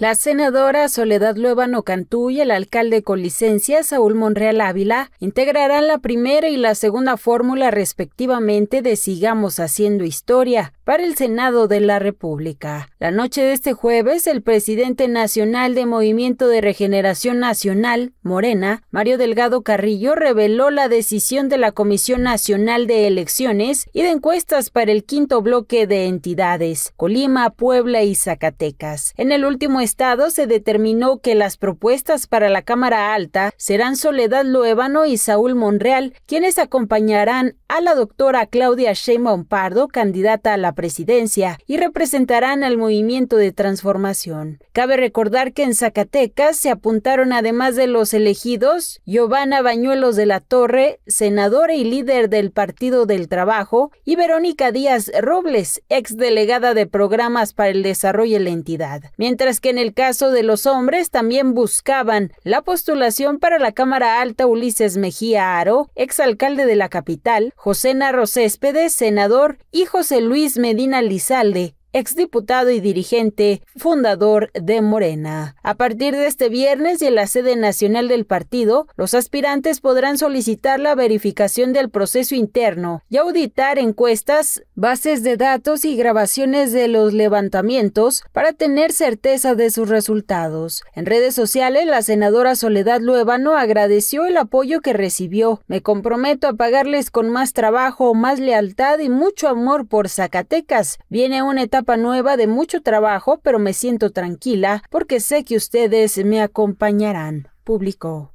La senadora Soledad Lueva Cantú y el alcalde con licencia Saúl Monreal Ávila integrarán la primera y la segunda fórmula respectivamente de Sigamos Haciendo Historia para el Senado de la República. La noche de este jueves, el presidente nacional de Movimiento de Regeneración Nacional, Morena, Mario Delgado Carrillo, reveló la decisión de la Comisión Nacional de Elecciones y de Encuestas para el quinto bloque de entidades, Colima, Puebla y Zacatecas. En el último Estado se determinó que las propuestas para la Cámara Alta serán Soledad loebano y Saúl Monreal, quienes acompañarán a la doctora Claudia Sheinbaum Pardo, candidata a la presidencia, y representarán al movimiento de transformación. Cabe recordar que en Zacatecas se apuntaron además de los elegidos Giovanna Bañuelos de la Torre, senadora y líder del Partido del Trabajo, y Verónica Díaz Robles, exdelegada de programas para el desarrollo de la entidad. Mientras que en el caso de los hombres también buscaban la postulación para la Cámara Alta Ulises Mejía Aro, exalcalde de la capital, José Narro Céspedes, senador, y José Luis Medina Lizalde, exdiputado y dirigente fundador de Morena. A partir de este viernes y en la sede nacional del partido, los aspirantes podrán solicitar la verificación del proceso interno y auditar encuestas, bases de datos y grabaciones de los levantamientos para tener certeza de sus resultados. En redes sociales, la senadora Soledad Luevano agradeció el apoyo que recibió. Me comprometo a pagarles con más trabajo, más lealtad y mucho amor por Zacatecas. Viene una etapa nueva de mucho trabajo, pero me siento tranquila porque sé que ustedes me acompañarán, publicó.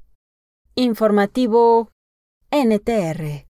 Informativo NTR.